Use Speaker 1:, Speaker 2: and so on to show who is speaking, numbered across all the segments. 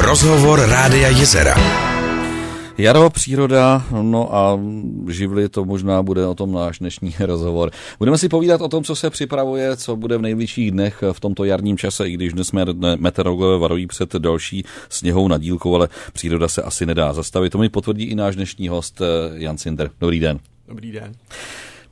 Speaker 1: Rozhovor Rádia Jezera. Jaro, příroda, no a živly, to možná bude o tom náš dnešní rozhovor. Budeme si povídat o tom, co se připravuje, co bude v nejbližších dnech v tomto jarním čase, i když dnes jsme meteorologové varují před další sněhou na dílku, ale příroda se asi nedá zastavit. To mi potvrdí i náš dnešní host eh, Jan Cinder. Dobrý den. Dobrý den.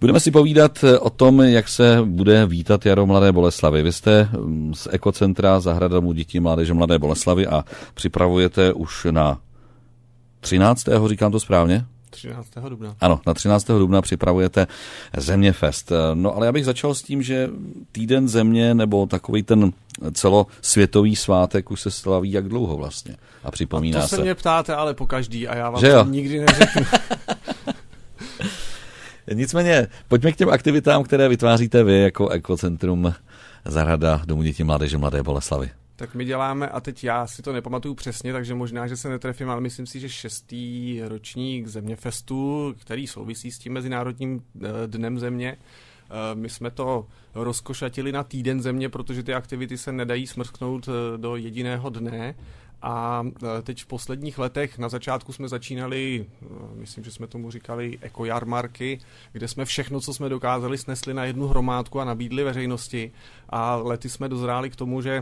Speaker 1: Budeme si povídat eh, o tom, jak se bude vítat jaro Mladé Boleslavy. Vy jste mm, z ekocentra Zahrada domů dětí mládeže Mladé Boleslavy a připravujete už na 13. říkám to správně?
Speaker 2: 13. dubna.
Speaker 1: Ano, na 13. dubna připravujete Zeměfest. Eh, no ale já bych začal s tím, že týden země nebo takový ten celosvětový svátek už se slaví jak dlouho vlastně a připomíná a to se. to se mě
Speaker 2: ptáte ale po každý a já vám že to nikdy neřeknu.
Speaker 1: Nicméně, pojďme k těm aktivitám, které vytváříte vy jako ekocentrum zahrada Domů dětí mládeže Mladé Boleslavy.
Speaker 2: Tak my děláme, a teď já si to nepamatuju přesně, takže možná, že se netrefím, ale myslím si, že šestý ročník Zeměfestu, který souvisí s tím Mezinárodním eh, dnem země, eh, my jsme to rozkošatili na týden země, protože ty aktivity se nedají smrsknout eh, do jediného dne. A e, teď v posledních letech, na začátku jsme začínali, e, myslím, že jsme tomu říkali ekojarmarky, jako kde jsme všechno, co jsme dokázali, snesli na jednu hromádku a nabídli veřejnosti. A lety jsme dozráli k tomu, že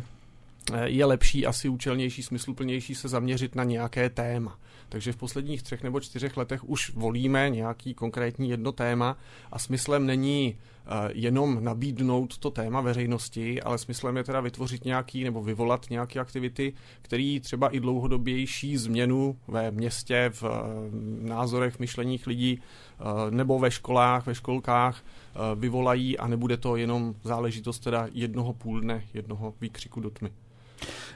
Speaker 2: e, je lepší, asi účelnější, smysluplnější se zaměřit na nějaké téma. Takže v posledních třech nebo čtyřech letech už volíme nějaký konkrétní jedno téma a smyslem není eh, jenom nabídnout to téma veřejnosti, ale smyslem je teda vytvořit nějaký nebo vyvolat nějaké aktivity, které třeba i dlouhodobější změnu ve městě, v eh, názorech, myšleních lidí eh, nebo ve školách, ve školkách vyvolají a nebude to jenom záležitost teda jednoho půl dne, jednoho výkřiku do tmy.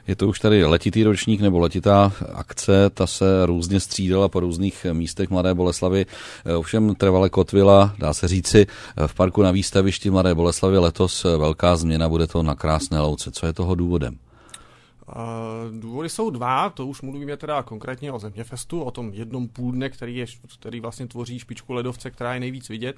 Speaker 1: Je to už tady letitý ročník nebo letitá akce, ta se různě střídala po různých místech Mladé Boleslavy, eh, ovšem trvale kotvila, dá se říci, eh, v parku na výstavišti Mladé Boleslavy letos eh, velká změna, bude to na Krásné louce. Co je toho důvodem?
Speaker 2: Důvody jsou dva, to už mluvíme teda konkrétně o Zeměfestu, o tom jednom půdne, který, je, který vlastně tvoří špičku ledovce, která je nejvíc vidět.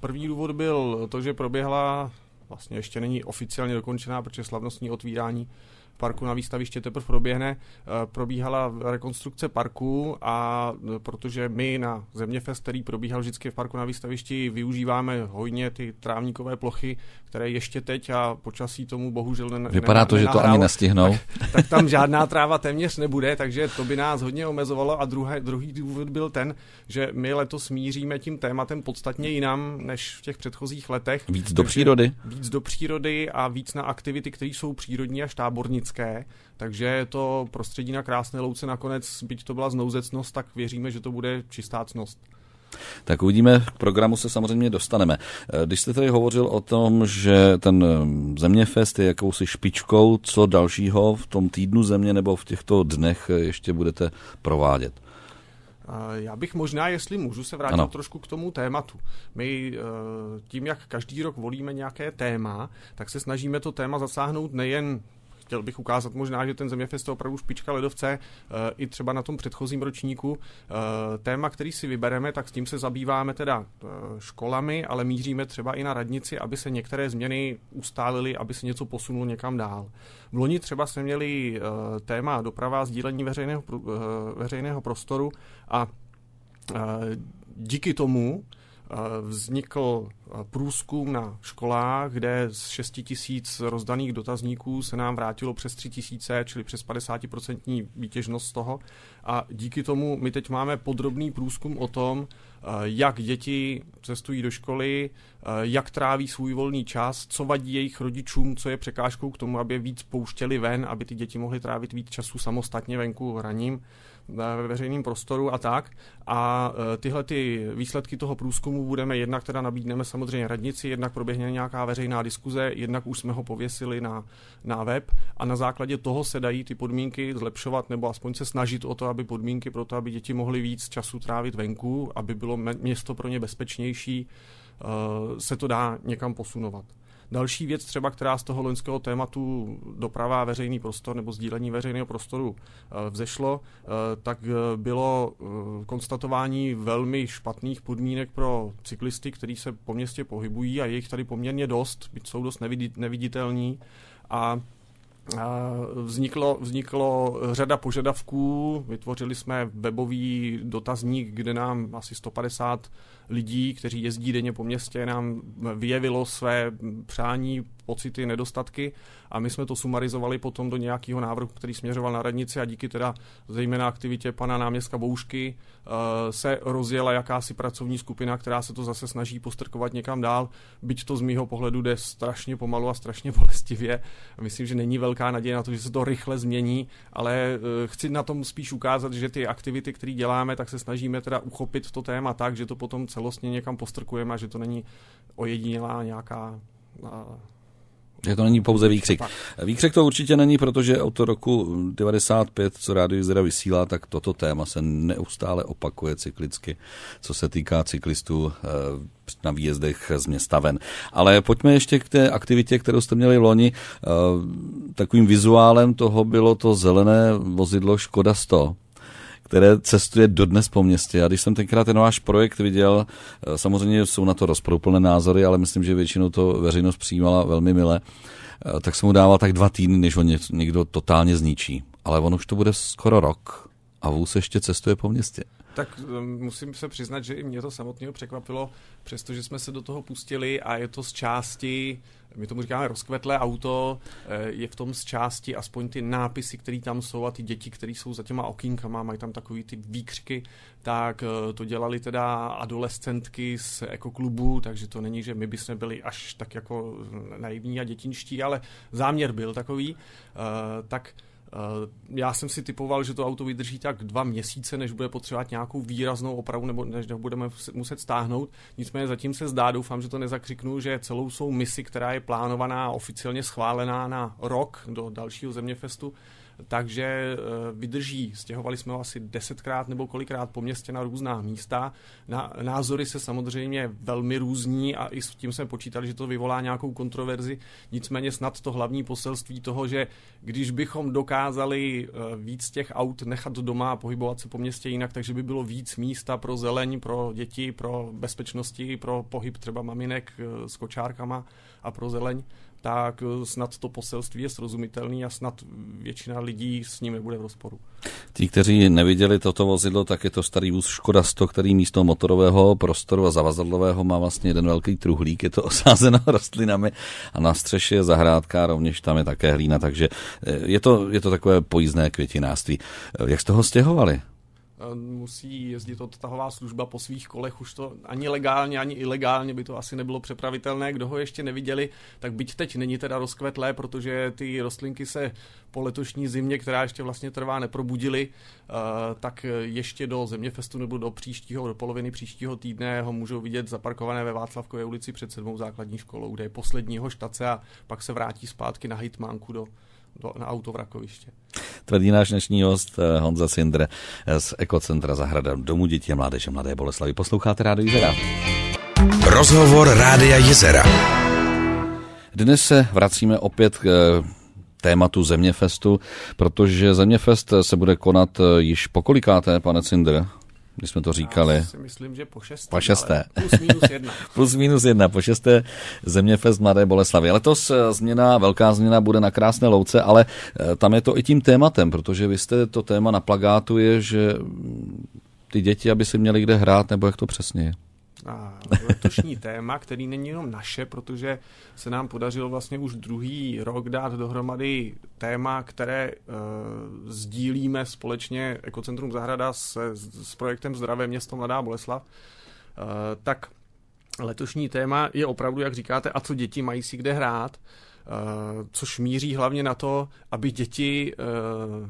Speaker 2: První důvod byl to, že proběhla vlastně ještě není oficiálně dokončená, protože slavnostní otvírání parku na výstaviště teprve proběhne, eh, probíhala rekonstrukce parku a eh, protože my na Zeměfest, který probíhal vždycky v parku na výstavišti, využíváme hojně ty trávníkové plochy, které ještě teď a počasí tomu bohužel ne, Vypadá to, že to ani nestihnou. Tak, tak tam žádná tráva téměř nebude, takže to by nás hodně omezovalo a druhé, druhý důvod byl ten, že my letos míříme tím tématem podstatně jinam než v těch předchozích letech. Víc do přírody. Víc do přírody a víc na aktivity, které jsou přírodní a štáborní vesnické, takže je to prostředí na Krásné louce nakonec, byť to byla znouzecnost, tak věříme, že to bude čistá cnost.
Speaker 1: Tak uvidíme, k programu se samozřejmě dostaneme. Eh, když jste tady hovořil o tom, že ten eh, Zeměfest je jakousi špičkou, co dalšího v tom týdnu země nebo v těchto dnech eh, ještě budete provádět?
Speaker 2: Já bych možná, jestli můžu, se vrátit trošku k tomu tématu. My tím, jak každý rok volíme nějaké téma, tak se snažíme to téma zasáhnout nejen chtěl bych ukázat možná, že ten Zeměfest je opravdu špička ledovce, eh, i třeba na tom předchozím ročníku. Eh, téma, který si vybereme, tak s tím se zabýváme teda eh, školami, ale míříme třeba i na radnici, aby se některé změny ustálily, aby se něco posunulo někam dál. V loni třeba jsme měli téma doprava a sdílení veřejného, veřejného prostoru a díky tomu Eh, vznikl eh, průzkum na školách, kde z 6 tisíc rozdaných dotazníků se nám vrátilo přes 3 tisíce, čili přes 50% výtěžnost toho. A díky tomu my teď máme podrobný průzkum o tom, eh, jak děti cestují do školy, jak tráví svůj volný čas, co vadí jejich rodičům, co je překážkou k tomu, aby víc pouštěli ven, aby ty děti mohly trávit víc času samostatně venku hraním ve veřejném prostoru a tak. A e, tyhle ty výsledky toho průzkumu budeme jednak teda nabídneme samozřejmě radnici, jednak proběhne nějaká veřejná diskuze, jednak už jsme ho pověsili na, na web a na základě toho se dají ty podmínky zlepšovat nebo aspoň se snažit o to, aby podmínky pro to, aby děti mohly víc času trávit venku, aby bylo město pro ně bezpečnější, e, se to dá někam posunovat. Další věc třeba, která z toho loňského tématu doprava veřejný prostor nebo sdílení veřejného prostoru eh, vzešlo, eh, tak eh, bylo konstatování velmi špatných podmínek pro cyklisty, kteří se po městě pohybují a je jich tady poměrně dost, byť jsou dost neviditelní a Vzniklo, vzniklo řada požadavků, vytvořili jsme webový dotazník, kde nám asi 150 lidí, kteří jezdí denně po městě, nám vyjevilo své přání, pocity, nedostatky a my jsme to sumarizovali potom do nějakého návrhu, který směřoval na radnici a díky teda zejména aktivitě pana náměstka Boušky eh, se rozjela jakási pracovní skupina, která se to zase snaží postrkovat někam dál, byť to z mýho pohledu jde strašně pomalu a strašně bolestivě. Myslím, že není velká naděje na to, že se to rychle změní, ale eh, chci na tom spíš ukázat, že ty aktivity, které děláme, tak se snažíme teda uchopit to téma tak, že to potom celostně někam postrkujeme a že to není ojedinělá nějaká
Speaker 1: že to není pouze výkřik. Výkřik to určitě není, protože od roku 95, co Rádio Jizera vysílá, tak toto téma se neustále opakuje cyklicky, co se týká cyklistů eh, na výjezdech z města ven. Ale pojďme ještě k té aktivitě, kterou jste měli loni. Eh, takovým vizuálem toho bylo to zelené vozidlo Škoda 100 které cestuje dodnes po městě. A když jsem tenkrát ten váš projekt viděl, eh, samozřejmě jsou na to rozproplné názory, ale myslím, že většinou to veřejnost přijímala velmi mile, eh, tak jsem mu dával tak dva týdny, než ho někdo totálně zničí. Ale on už to bude skoro rok, a vůz ještě cestuje po městě.
Speaker 2: Tak um, musím se přiznat, že i mě to samotného překvapilo, přestože jsme se do toho pustili a je to z části, my tomu říkáme rozkvetlé auto, eh, je v tom z části aspoň ty nápisy, které tam jsou a ty děti, které jsou za těma okýnkama, mají tam takový ty výkřiky, tak eh, to dělali teda adolescentky z ekoklubu, takže to není, že my bychom byli až tak jako naivní a dětinští, ale záměr byl takový, eh, tak Eh, já jsem si typoval, že to auto vydrží tak dva měsíce, než bude potřebovat nějakou výraznou opravu nebo než ho budeme muset stáhnout. Nicméně zatím se zdá, doufám, že to nezakřiknu, že celou jsou misi, která je plánovaná oficiálně schválená na rok do dalšího zeměfestu, takže eh, vydrží. Stěhovali jsme ho asi desetkrát nebo kolikrát po městě na různá místa. Na, názory se samozřejmě velmi různí a i s tím jsme počítali, že to vyvolá nějakou kontroverzi. Nicméně snad to hlavní poselství toho, že když bychom dokázali eh, víc těch aut nechat doma a pohybovat se po městě jinak, takže by bylo víc místa pro zeleň, pro děti, pro bezpečnosti, pro pohyb třeba maminek eh, s kočárkama a pro zeleň, tak eh, snad to poselství je srozumitelný a snad většina lidí s ním nebude v rozporu.
Speaker 1: Ti, kteří neviděli toto vozidlo, tak je to starý vůz Škoda 100, který místo motorového prostoru a zavazadlového má vlastně jeden velký truhlík, je to osázeno rostlinami a na střeše je zahrádka, rovněž tam je také hlína, takže eh, je to, je to takové pojízdné květinářství. Eh, jak jste ho stěhovali?
Speaker 2: musí jezdit odtahová služba po svých kolech, už to ani legálně, ani ilegálně by to asi nebylo přepravitelné, kdo ho ještě neviděli, tak byť teď není teda rozkvetlé, protože ty rostlinky se po letošní zimě, která ještě vlastně trvá, neprobudily, tak ještě do Zeměfestu nebo do příštího, do poloviny příštího týdne ho můžou vidět zaparkované ve Václavkové ulici před sedmou základní školou, kde je posledního štace a pak se vrátí zpátky na hitmánku do, do, na autovrakoviště
Speaker 1: tvrdí náš dnešní host eh, Honza Sindr eh, z Ekocentra Zahrada domů dětí a mládeže Mladé Boleslavy. Posloucháte Rádio Jezera. Rozhovor Rádia Jezera. Dnes se vracíme opět k eh, tématu Zeměfestu, protože Zeměfest se bude konat již po kolikáté, pane Cinder? když jsme to říkali. Já si myslím, že po šesté. Po šesté. Plus minus jedna. plus minus jedna, po šesté Zeměfest Mladé Boleslavy. Letos eh, změna, velká změna bude na Krásné louce, ale eh, tam je to i tím tématem, protože vy jste to téma na plagátu je, že mm, ty děti, aby si měly kde hrát, nebo jak to přesně je?
Speaker 2: letošní téma, který není jenom naše, protože se nám podařilo vlastně už druhý rok dát dohromady téma, které uh, e, sdílíme společně Ekocentrum Zahrada se, s projektem Zdravé město Mladá Boleslav. Uh, e, tak letošní téma je opravdu, jak říkáte, a co děti mají si kde hrát. Uh, což míří hlavně na to, aby děti uh,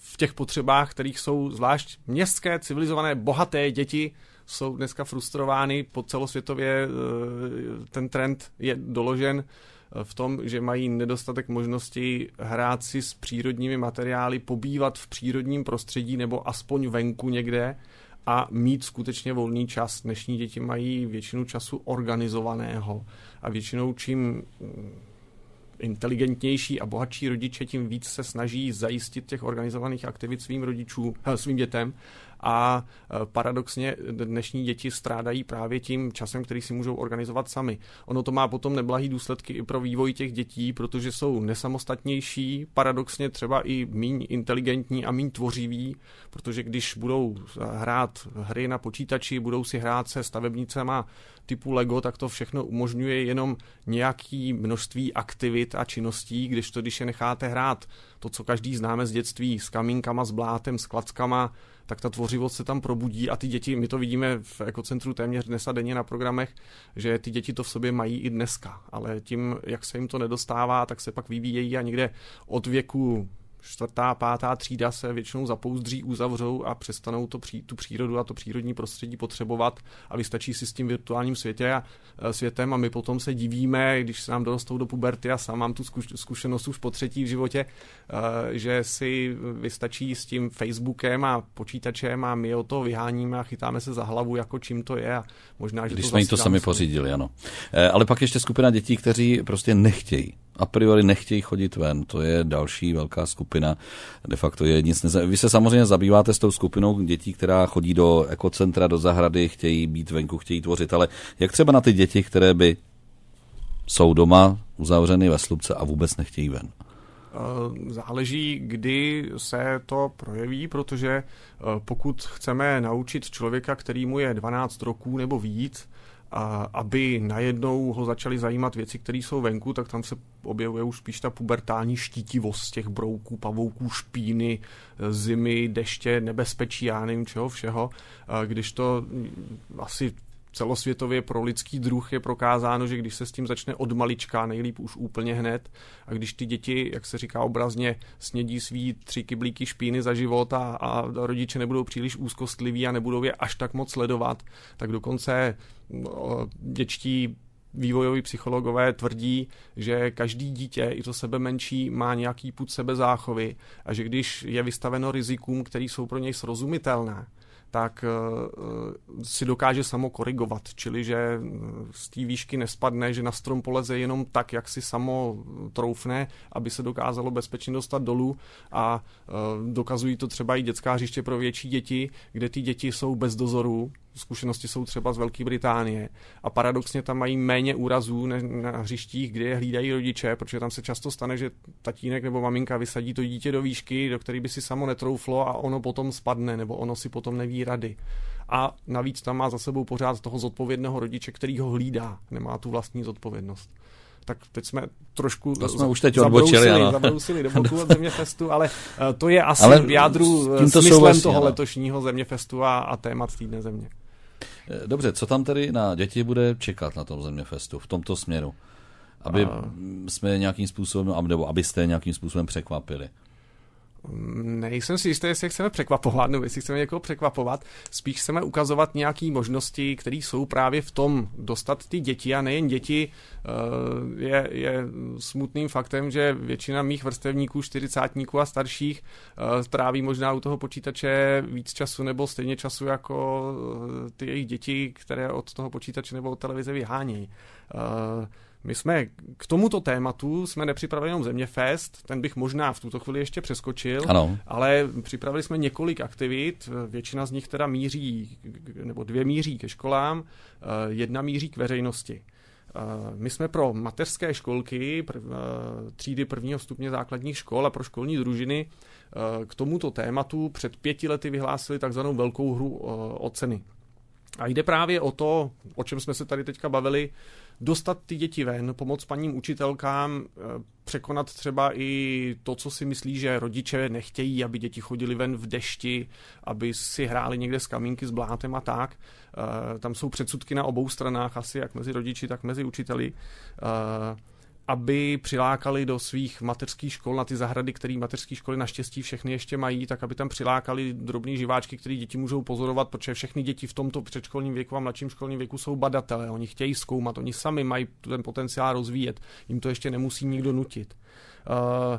Speaker 2: v těch potřebách, kterých jsou zvlášť městské, civilizované, bohaté děti, jsou dneska frustrovány po celosvětově. Eh, ten trend je doložen eh, v tom, že mají nedostatek možností hrát si s přírodními materiály, pobývat v přírodním prostředí nebo aspoň venku někde a mít skutečně volný čas. Dnešní děti mají většinu času organizovaného a většinou čím mm, inteligentnější a bohatší rodiče, tím víc se snaží zajistit těch organizovaných aktivit svým rodičům, eh, svým dětem a e, paradoxně dnešní děti strádají právě tím časem, který si můžou organizovat sami. Ono to má potom neblahý důsledky i pro vývoj těch dětí, protože jsou nesamostatnější, paradoxně třeba i méně inteligentní a méně tvořiví, protože když budou hrát hry na počítači, budou si hrát se stavebnicema typu Lego, tak to všechno umožňuje jenom nějaký množství aktivit a činností, když to, když je necháte hrát to, co každý známe z dětství, s kamínkama, s blátem, s klackama, tak ta tvořivost se tam probudí a ty děti, my to vidíme v ekocentru téměř dnes a denně na programech, že ty děti to v sobě mají i dneska, ale tím, jak se jim to nedostává, tak se pak vyvíjejí a někde od věku čtvrtá, pátá třída se většinou zapouzdří, uzavřou a přestanou to pří, tu přírodu a to přírodní prostředí potřebovat a vystačí si s tím virtuálním světě a, e, světem a my potom se divíme, když se nám dorostou do puberty a sám mám tu zkušenost už po třetí v životě, e, že si vystačí s tím Facebookem a počítačem a my o to vyháníme a chytáme se za hlavu, jako čím to je a možná, že Když to jsme jim to sami pořídili, ano.
Speaker 1: E, ale pak ještě skupina dětí, kteří prostě nechtějí a priori nechtějí chodit ven. To je další velká skupina. De facto je nic neza... Vy se samozřejmě zabýváte s tou skupinou dětí, která chodí do ekocentra, do zahrady, chtějí být venku, chtějí tvořit. Ale jak třeba na ty děti, které by jsou doma uzavřeny ve slupce a vůbec nechtějí ven?
Speaker 2: Eh, záleží, kdy se to projeví, protože eh, pokud chceme naučit člověka, který mu je 12 roků nebo víc, a aby najednou ho začaly zajímat věci, které jsou venku, tak tam se objevuje už spíš ta pubertální štítivost těch brouků, pavouků, špíny, zimy, deště, nebezpečí, já nevím čeho všeho, když to asi celosvětově pro lidský druh je prokázáno, že když se s tím začne od malička, nejlíp už úplně hned, a když ty děti, jak se říká obrazně, snědí svý tři kyblíky špíny za život a, a rodiče nebudou příliš úzkostliví a nebudou je až tak moc sledovat, tak dokonce no, děčtí vývojoví psychologové tvrdí, že každý dítě, i to sebe menší, má nějaký půd sebezáchovy a že když je vystaveno rizikům, které jsou pro něj srozumitelné, tak eh, eh, si dokáže samo korigovat, čili že eh, z té výšky nespadne, že na strom poleze jenom tak, jak si samo troufne, aby se dokázalo bezpečně dostat dolů a dokazují to třeba i dětská hřiště pro větší děti, kde ty děti jsou bez dozoru, zkušenosti jsou třeba z Velké Británie a paradoxně tam mají méně úrazů než na hřištích, kde je hlídají rodiče, protože tam se často stane, že tatínek nebo maminka vysadí to dítě do výšky, do které by si samo netrouflo a ono potom spadne nebo ono si potom neví rady. A navíc tam má za sebou pořád toho zodpovědného rodiče, který ho hlídá, nemá tu vlastní zodpovědnost tak teď jsme trošku to jsme už teď odbočili, zabrousili, ano. zabrousili do boku od Zeměfestu, ale eh, to je asi ale v jádru eh, smyslem souvisí, toho ano. letošního Zeměfestu a, a témat týdne Země.
Speaker 1: Eh, dobře, co tam tedy na děti bude čekat na tom Zeměfestu v tomto směru? Aby a... jsme nějakým způsobem, nebo abyste nějakým způsobem překvapili
Speaker 2: nejsem si jistý, jestli chceme překvapovat, nebo jestli chceme někoho překvapovat. Spíš chceme ukazovat nějaké možnosti, které jsou právě v tom dostat ty děti a nejen děti. Eh, je, je smutným faktem, že většina mých vrstevníků, čtyřicátníků a starších eh, tráví možná u toho počítače víc času nebo stejně času jako eh, ty jejich děti, které od toho počítače nebo od televize vyhánějí. My jsme k tomuto tématu jsme nepřipravili jenom Zeměfest, ten bych možná v tuto chvíli ještě přeskočil, ano. ale připravili jsme několik aktivit, většina z nich teda míří, nebo dvě míří ke školám, eh, jedna míří k veřejnosti. Eh, my jsme pro mateřské školky, eh, třídy prvního stupně základních škol a pro školní družiny k tomuto tématu před pěti lety vyhlásili takzvanou velkou hru o ceny. A jde právě o to, o čem jsme se tady teďka bavili, dostat ty děti ven, pomoct paním učitelkám, eh, překonat třeba i to, co si myslí, že rodiče nechtějí, aby děti chodili ven v dešti, aby si hráli někde s kamínky, s blátem a tak. Eh, tam jsou předsudky na obou stranách asi, jak mezi rodiči, tak mezi učiteli. Eh, aby přilákali do svých mateřských škol na ty zahrady, které mateřské školy naštěstí všechny ještě mají, tak aby tam přilákali drobní živáčky, které děti můžou pozorovat, protože všechny děti v tomto předškolním věku a mladším školním věku jsou badatelé, oni chtějí zkoumat, oni sami mají ten potenciál rozvíjet, jim to ještě nemusí nikdo nutit. Uh,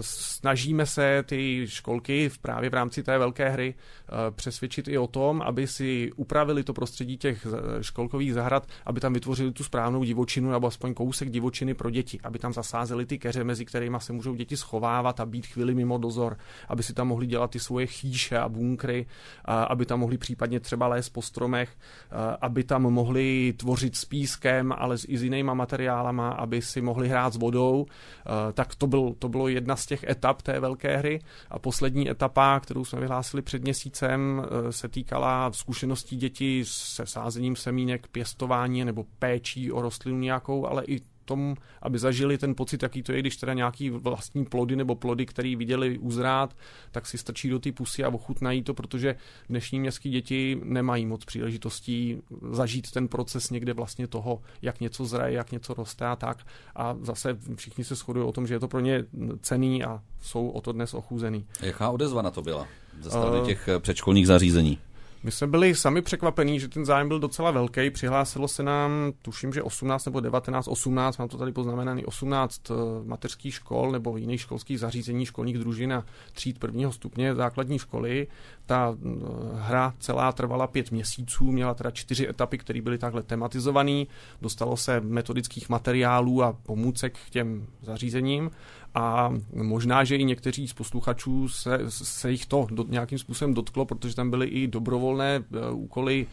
Speaker 2: snažíme se ty školky v právě v rámci té velké hry eh, přesvědčit i o tom, aby si upravili to prostředí těch školkových zahrad, aby tam vytvořili tu správnou divočinu nebo aspoň kousek divočiny pro děti, aby tam zasázeli ty keře, mezi kterými se můžou děti schovávat a být chvíli mimo dozor, aby si tam mohli dělat ty svoje chýše a bunkry, aby tam mohli případně třeba lézt po stromech, eh, aby tam mohli tvořit s pískem, ale i s jinýma materiálama, aby si mohli hrát s vodou, eh, tak to, byl, to bylo jedno jedna z těch etap té velké hry a poslední etapa, kterou jsme vyhlásili před měsícem, eh, se týkala zkušeností dětí se sázením semínek, pěstování nebo péčí o rostlinu nějakou, ale i tom, aby zažili ten pocit, jaký to je, když teda nějaký vlastní plody nebo plody, který viděli uzrát, tak si strčí do ty pusy a ochutnají to, protože dnešní městské děti nemají moc příležitostí zažít ten proces někde vlastně toho, jak něco zraje, jak něco roste a tak. A zase všichni se shodují o tom, že je to pro ně cený a jsou o to dnes ochůzený. Jaká odezva na to byla
Speaker 1: ze strany eh, těch předškolních zařízení?
Speaker 2: My jsme byli sami překvapení, že ten zájem byl docela velký. Přihlásilo se nám, tuším, že 18 nebo 19, 18, mám to tady poznamenaný, 18 eh, mateřských škol nebo jiných školských zařízení, školních družin a tříd prvního stupně základní školy. Ta eh, hra celá trvala pět měsíců, měla teda čtyři etapy, které byly takhle tematizované. Dostalo se metodických materiálů a pomůcek k těm zařízením a možná, že i někteří z posluchačů se, se jich to do, nějakým způsobem dotklo, protože tam byly i dobrovolné eh, úkoly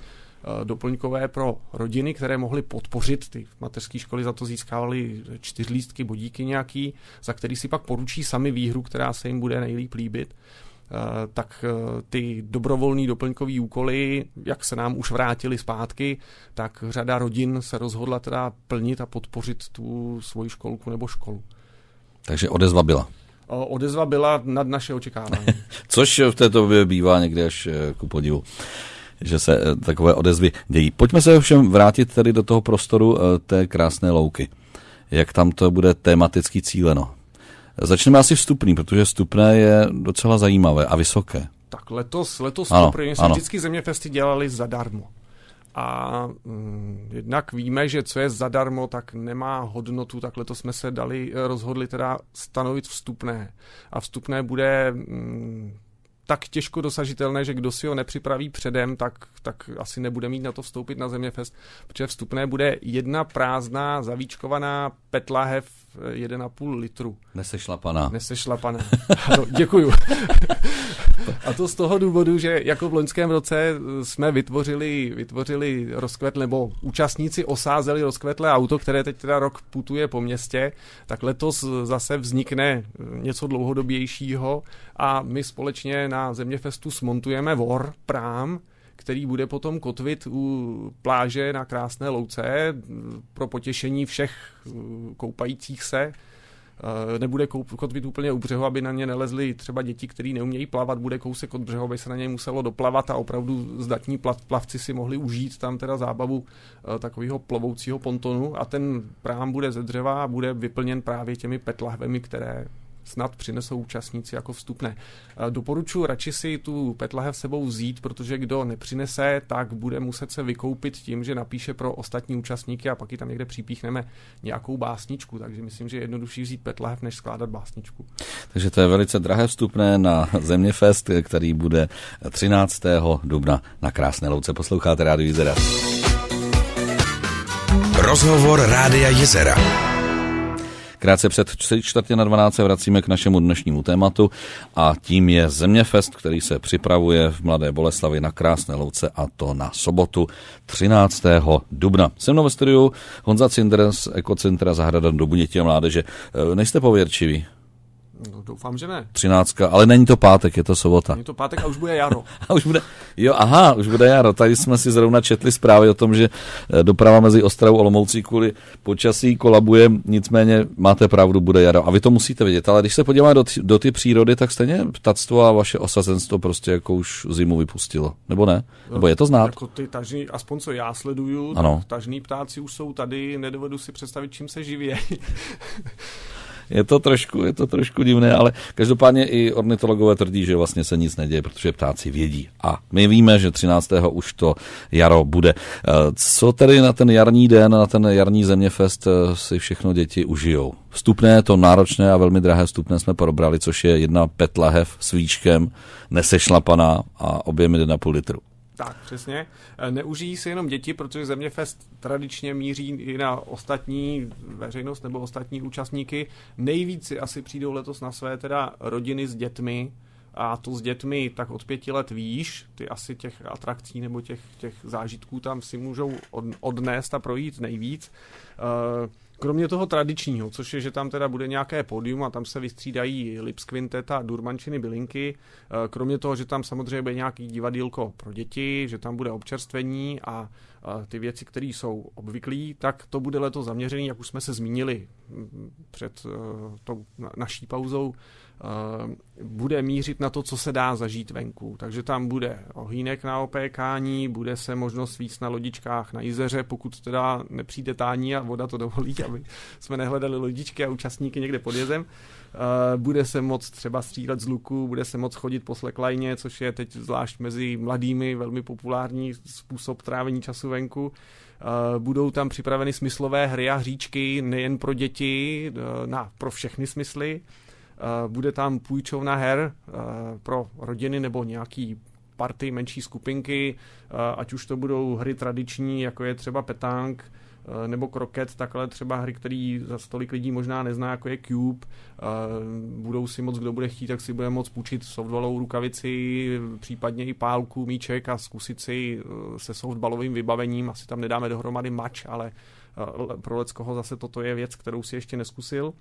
Speaker 2: eh, doplňkové pro rodiny, které mohly podpořit. Ty mateřské školy za to získávaly eh, čtyřlístky, bodíky nějaký, za který si pak poručí sami výhru, která se jim bude nejlíp líbit tak ty dobrovolné doplňkové úkoly, jak se nám už vrátili zpátky, tak řada rodin se rozhodla teda plnit a podpořit tu svoji školku nebo školu.
Speaker 1: Takže odezva byla.
Speaker 2: Odezva byla nad naše očekávání.
Speaker 1: Což v této době bývá někdy až eh, ku podivu že se eh, takové odezvy dějí. Pojďme se ovšem vrátit tedy do toho prostoru eh, té krásné louky. Jak tam to bude tematicky cíleno? Začneme asi vstupný, protože vstupné je docela zajímavé a vysoké. Tak
Speaker 2: letos, letos ano, to, protože jsme vždycky Zeměfesty dělali zadarmo a mm, jednak víme, že co je zadarmo, tak nemá hodnotu, tak to jsme se dali, eh, rozhodli teda stanovit vstupné. A vstupné bude mm, tak těžko dosažitelné, že kdo si ho nepřipraví předem, tak, tak asi nebude mít na to vstoupit na Zeměfest, protože vstupné bude jedna prázdná, zavíčkovaná petlahev 1,5 eh, litru.
Speaker 1: Nesešlapaná.
Speaker 2: Nesešlapaná. No, děkuju. A to z toho důvodu, že jako v loňském roce jsme vytvořili, vytvořili rozkvet, nebo účastníci osázeli rozkvetlé auto, které teď teda rok putuje po městě, tak letos zase vznikne něco dlouhodobějšího a my společně na Zeměfestu smontujeme VOR prám, který bude potom kotvit u pláže na krásné louce pro potěšení všech koupajících se Eh, nebude kotvit úplně u břehu, aby na ně nelezly třeba děti, které neumějí plavat, bude kousek od břehu, aby se na něj muselo doplavat a opravdu zdatní plavci si mohli užít tam teda zábavu eh, takového plovoucího pontonu a ten prám bude ze dřeva a bude vyplněn právě těmi petlahvemi, které snad přinesou účastníci jako vstupné. Eh, doporučuji radši si tu v sebou vzít, protože kdo nepřinese, tak bude muset se vykoupit tím, že napíše pro ostatní účastníky a pak ji tam někde připíchneme nějakou básničku. Takže myslím, že je jednodušší vzít petlahev, než skládat básničku.
Speaker 1: Takže to je velice drahé vstupné na Zeměfest, který bude 13. dubna na Krásné louce. Posloucháte Rádio Jezera. Rozhovor Rádia Jezera. Krátce před čtvrtě na 12 se vracíme k našemu dnešnímu tématu a tím je Zeměfest, který se připravuje v Mladé Boleslavi na Krásné Louce a to na sobotu 13. dubna. Se mnou ve studiu Honza Cinder z Ekocentra Zahrada do Buděti a mládeže. E, nejste pověrčiví?
Speaker 2: No, doufám, že ne.
Speaker 1: Třináctka, ale není to pátek, je to sobota. Není
Speaker 2: to pátek a už bude jaro.
Speaker 1: a už bude, jo, aha, už bude jaro. Tady jsme si zrovna četli zprávy o tom, že eh, doprava mezi Ostravou a Olomoucí kvůli počasí kolabuje, nicméně máte pravdu, bude jaro. A vy to musíte vědět, ale když se podíváme do, do ty přírody, tak stejně ptactvo a vaše osazenstvo prostě jako už zimu vypustilo, nebo ne? Nebo je to znát? Jako
Speaker 2: ty tažní, aspoň co já sleduju, ano. tažní ptáci už jsou tady, nedovedu si představit, čím se živí.
Speaker 1: je to trošku, je to trošku divné, ale každopádně i ornitologové tvrdí, že vlastně se nic neděje, protože ptáci vědí. A my víme, že 13. už to jaro bude. Eh, co tedy na ten jarní den, na ten jarní zeměfest eh, si všechno děti užijou? Vstupné, to náročné a velmi drahé vstupné jsme probrali, což je jedna petlahev s víčkem, nesešlapaná a objem 1,5 litru.
Speaker 2: Tak, přesně. E, neužijí si jenom děti, protože Zeměfest tradičně míří i na ostatní veřejnost nebo ostatní účastníky. Nejvíc si asi přijdou letos na své teda rodiny s dětmi, a to s dětmi tak od pěti let výš, ty asi těch atrakcí nebo těch, těch zážitků tam si můžou od, odnést a projít nejvíc. E, Kromě toho tradičního, což je, že tam teda bude nějaké pódium a tam se vystřídají Lips Quintet a Durmančiny bylinky, eh, kromě toho, že tam samozřejmě bude nějaký divadílko pro děti, že tam bude občerstvení a eh, ty věci, které jsou obvyklé, tak to bude leto zaměřený, jak už jsme se zmínili před eh, tou naší pauzou, Eh, bude mířit na to, co se dá zažít venku. Takže tam bude ohýnek na opékání, bude se možnost víc na lodičkách na jizeře, pokud teda nepřijde tání a voda to dovolí, aby jsme nehledali lodičky a účastníky někde pod jezem. Eh, bude se moc třeba střílet z luku, bude se moc chodit po sleklajně, což je teď zvlášť mezi mladými velmi populární způsob trávení času venku. Eh, budou tam připraveny smyslové hry a hříčky nejen pro děti, na, pro všechny smysly. Eh, bude tam půjčovna her eh, pro rodiny nebo nějaký party, menší skupinky, eh, ať už to budou hry tradiční, jako je třeba petank, nebo kroket, takhle třeba hry, který za stolik lidí možná nezná, jako je Cube, budou si moc, kdo bude chtít, tak si bude moc půjčit softballovou rukavici, případně i pálku, míček a zkusit si se softballovým vybavením, asi tam nedáme dohromady mač, ale pro Leckoho zase toto je věc, kterou si ještě neskusil.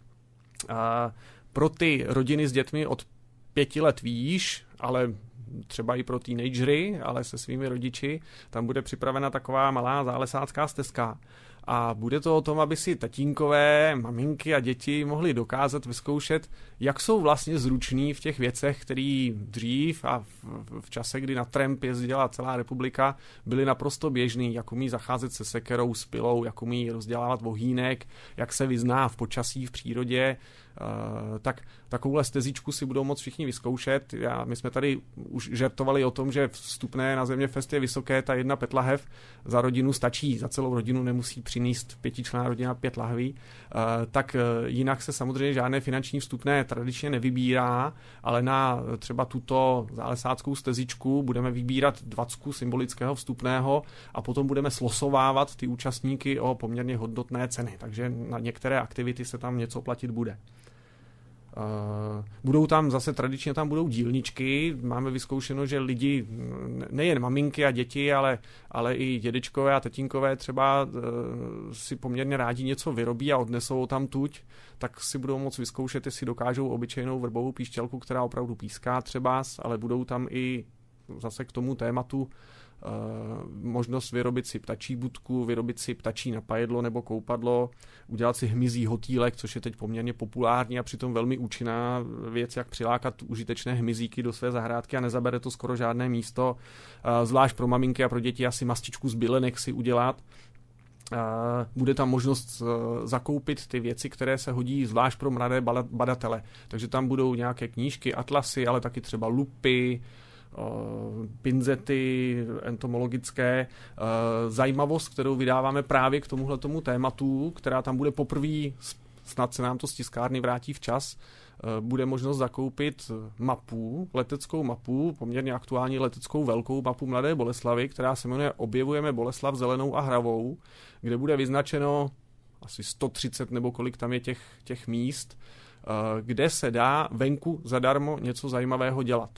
Speaker 2: A pro ty rodiny s dětmi od pěti let výš, ale třeba i pro teenagery, ale se svými rodiči, tam bude připravena taková malá zálesácká stezka. A bude to o tom, aby si tatínkové, maminky a děti mohli dokázat vyzkoušet, jak jsou vlastně zruční v těch věcech, které dřív a v, v čase, kdy na Trump jezdila celá republika, byly naprosto běžný, jak umí zacházet se sekerou, s pilou, jak umí rozdělávat vohýnek, jak se vyzná v počasí, v přírodě, eh, tak takovouhle stezičku si budou moc všichni vyzkoušet. Já, my jsme tady už žertovali o tom, že vstupné na země fest je vysoké, ta jedna petlahev za rodinu stačí, za celou rodinu nemusí přinést pětičlená rodina pět lahví, eh, tak eh, jinak se samozřejmě žádné finanční vstupné tradičně nevybírá, ale na třeba tuto zálesáckou stezičku budeme vybírat dvacku symbolického vstupného a potom budeme slosovávat ty účastníky o poměrně hodnotné ceny. Takže na některé aktivity se tam něco platit bude. Eh, budou tam zase tradičně tam budou dílničky. Máme vyzkoušeno, že lidi, nejen maminky a děti, ale, ale i dědečkové a tetínkové třeba eh, si poměrně rádi něco vyrobí a odnesou tam tuť, tak si budou moc vyzkoušet, jestli dokážou obyčejnou vrbovou píšťalku, která opravdu píská třeba, ale budou tam i zase k tomu tématu Eh, možnost vyrobit si ptačí budku, vyrobit si ptačí napajedlo nebo koupadlo, udělat si hmyzí hotýlek, což je teď poměrně populární a přitom velmi účinná věc, jak přilákat užitečné hmyzíky do své zahrádky a nezabere to skoro žádné místo, eh, zvlášť pro maminky a pro děti asi mastičku z bylenek si udělat. Eh, bude tam možnost zakoupit ty věci, které se hodí zvlášť pro mladé badatele. Takže tam budou nějaké knížky, atlasy, ale taky třeba lupy, Eh, pinzety entomologické. Eh, zajímavost, kterou vydáváme právě k tomuhle tomu tématu, která tam bude poprvé, snad se nám to z tiskárny vrátí včas, eh, bude možnost zakoupit mapu, leteckou mapu, poměrně aktuální leteckou velkou mapu Mladé Boleslavy, která se jmenuje Objevujeme Boleslav zelenou a hravou, kde bude vyznačeno asi 130 nebo kolik tam je těch, těch míst, kde se dá venku zadarmo něco zajímavého dělat.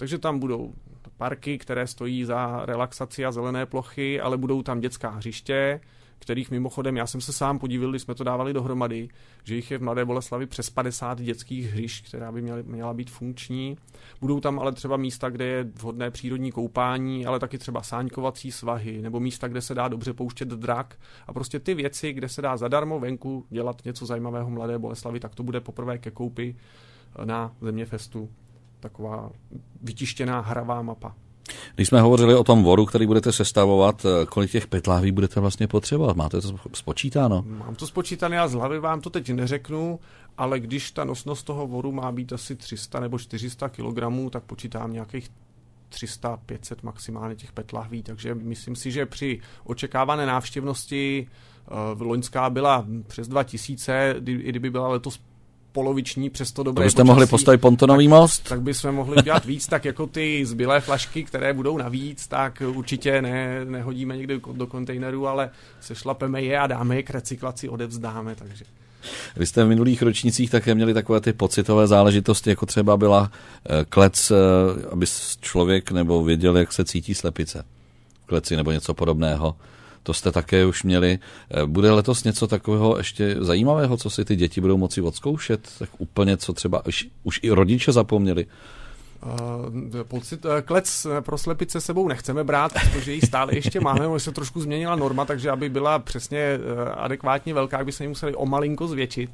Speaker 2: Takže tam budou parky, které stojí za relaxaci a zelené plochy, ale budou tam dětská hřiště, kterých mimochodem já jsem se sám podívil, když jsme to dávali dohromady, že jich je v Mladé Boleslavi přes 50 dětských hřišť, která by měla, měla být funkční. Budou tam ale třeba místa, kde je vhodné přírodní koupání, ale taky třeba sáňkovací svahy nebo místa, kde se dá dobře pouštět drak a prostě ty věci, kde se dá zadarmo venku dělat něco zajímavého Mladé Boleslavi, tak to bude poprvé ke koupi na Zeměfestu taková vytištěná hravá mapa.
Speaker 1: Když jsme hovořili o tom voru, který budete sestavovat, eh, kolik těch petláví budete vlastně potřebovat? Máte to spočítáno?
Speaker 2: Mám to spočítané Já z hlavy vám to teď neřeknu, ale když ta nosnost toho voru má být asi 300 nebo 400 kg, tak počítám nějakých 300, 500 maximálně těch petlahví, takže myslím si, že při očekávané návštěvnosti v eh, Loňská byla přes 2000, i kdyby byla letos poloviční, přesto dobré. To mohli postavit pontonový most? Tak, by jsme mohli udělat víc, tak jako ty zbylé flašky, které budou navíc, tak určitě ne, nehodíme někde do kontejneru, ale sešlapeme je a dáme je k recyklaci, odevzdáme, takže...
Speaker 1: Vy jste v minulých ročnicích také měli takové ty pocitové záležitosti, jako třeba byla eh, klec, eh, aby člověk nebo věděl, jak se cítí slepice v kleci nebo něco podobného to jste také už měli. Eh, bude letos něco takového ještě zajímavého, co si ty děti budou moci odzkoušet? Tak úplně, co třeba už, už i rodiče zapomněli?
Speaker 2: Uh, pocit, uh, klec pro slepice sebou nechceme brát, protože ji stále ještě máme, ona se trošku změnila norma, takže aby byla přesně uh, adekvátně velká, aby se ji museli o malinko zvětšit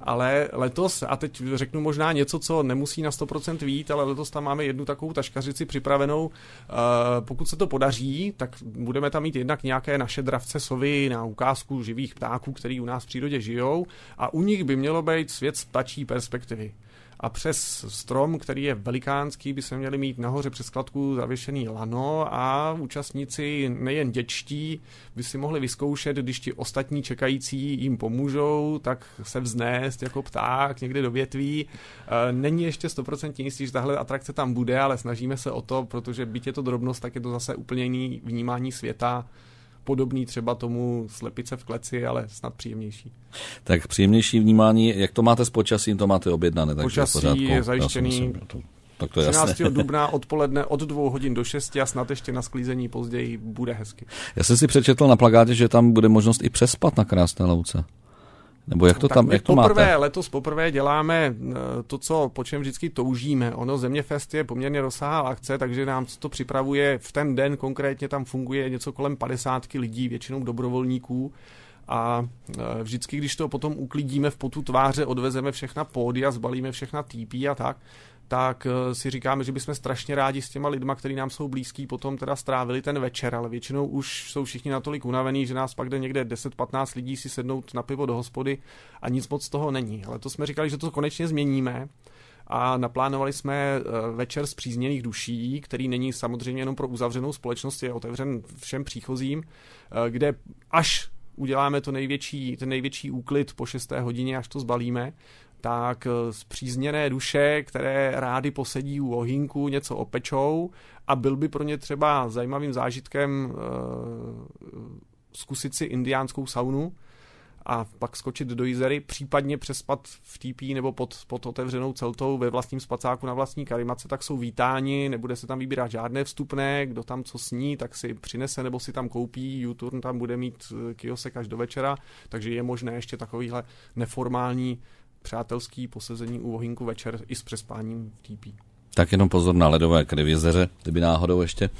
Speaker 2: ale letos, a teď řeknu možná něco, co nemusí na 100% vít, ale letos tam máme jednu takovou taškařici připravenou. Eh, pokud se to podaří, tak budeme tam mít jednak nějaké naše dravce sovy na ukázku živých ptáků, který u nás v přírodě žijou a u nich by mělo být svět z ptačí perspektivy a přes strom, který je velikánský, by se měli mít nahoře přes skladku zavěšený lano a účastníci nejen děčtí by si mohli vyzkoušet, když ti ostatní čekající jim pomůžou, tak se vznést jako pták někde do větví. E, není ještě stoprocentně jistý, že tahle atrakce tam bude, ale snažíme se o to, protože byť je to drobnost, tak je to zase úplně jiný vnímání světa podobný třeba tomu slepice v kleci, ale snad příjemnější.
Speaker 1: Tak příjemnější vnímání, jak to máte s počasím, to máte objednané. Takže Počasí pořádku, je zajištěný.
Speaker 2: Tak to je 13. Jasné. dubna odpoledne od dvou hodin do 6 a snad ještě na sklízení později bude hezky.
Speaker 1: Já jsem si přečetl na plagátě, že tam bude možnost i přespat na krásné louce. Nebo jak to tam, tak jak to poprvé, máte?
Speaker 2: Letos poprvé děláme eh, to, co, po čem vždycky toužíme. Ono Zeměfest je poměrně rozsáhlá akce, takže nám to připravuje v ten den konkrétně tam funguje něco kolem 50 lidí, většinou dobrovolníků. A eh, vždycky, když to potom uklidíme v potu tváře, odvezeme všechna pódia, zbalíme všechna týpí a tak, tak eh, si říkáme, že bychom strašně rádi s těma lidma, kteří nám jsou blízký, potom teda strávili ten večer, ale většinou už jsou všichni natolik unavený, že nás pak jde někde 10-15 lidí si sednout na pivo do hospody a nic moc z toho není. Ale to jsme říkali, že to konečně změníme a naplánovali jsme eh, večer přízněných duší, který není samozřejmě jenom pro uzavřenou společnost, je otevřen všem příchozím, eh, kde až uděláme to největší, ten největší úklid po 6. hodině, až to zbalíme, tak eh, zpřízněné duše, které rády posedí u ohýnku, něco opečou a byl by pro ně třeba zajímavým zážitkem eh, zkusit si indiánskou saunu a pak skočit do jezery, případně přespat v týpí nebo pod, pod otevřenou celtou ve vlastním spacáku na vlastní karimace, tak jsou vítáni, nebude se tam vybírat žádné vstupné, kdo tam co sní, tak si přinese nebo si tam koupí, YouTube tam bude mít eh, kiosek až do večera, takže je možné ještě takovýhle neformální přátelský posezení u ohýnku večer i s přespáním v
Speaker 1: Tak jenom pozor na ledové krivězeře, kdyby náhodou ještě.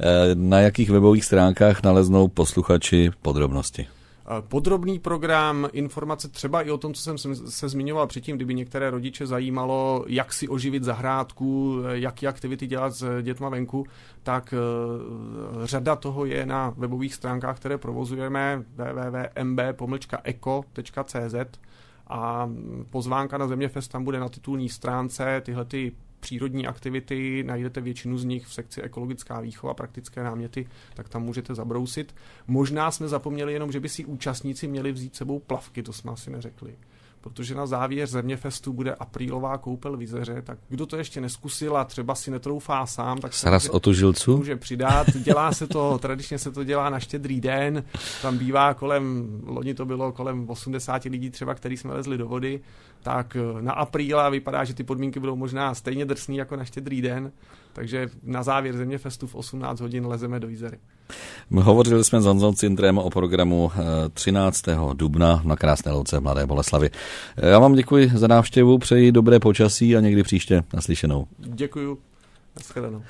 Speaker 1: Eh, na jakých webových stránkách naleznou posluchači podrobnosti?
Speaker 2: Eh, podrobný program, informace třeba i o tom, co jsem se zmiňoval předtím, kdyby některé rodiče zajímalo, jak si oživit zahrádku, eh, jaké aktivity dělat s dětma venku, tak řada toho je na webových stránkách, které provozujeme www.mb.eco.cz a pozvánka na Zeměfest tam bude na titulní stránce, tyhle ty přírodní aktivity, najdete většinu z nich v sekci ekologická výchova, praktické náměty, tak tam můžete zabrousit. Možná jsme zapomněli jenom, že by si účastníci měli vzít sebou plavky, to jsme asi neřekli protože na závěr Zeměfestu bude aprílová koupel Vizeře, tak kdo to ještě neskusil a třeba si netroufá sám, tak se Sraz může, otužilců? může přidat. Dělá se to, tradičně se to dělá na štědrý den, tam bývá kolem, loni to bylo kolem 80 lidí třeba, který jsme lezli do vody, tak eh, na apríla vypadá, že ty podmínky budou možná stejně drsný jako na štědrý den, takže na závěr festu v 18 hodin lezeme do Jízery.
Speaker 1: Hovořili jsme s Honzou Cintrem o programu 13. Eh, dubna na Krásné louce v Mladé Boleslavi. Eh, já vám děkuji za návštěvu, přeji dobré počasí a někdy příště naslyšenou.
Speaker 2: Děkuji. Naschledanou.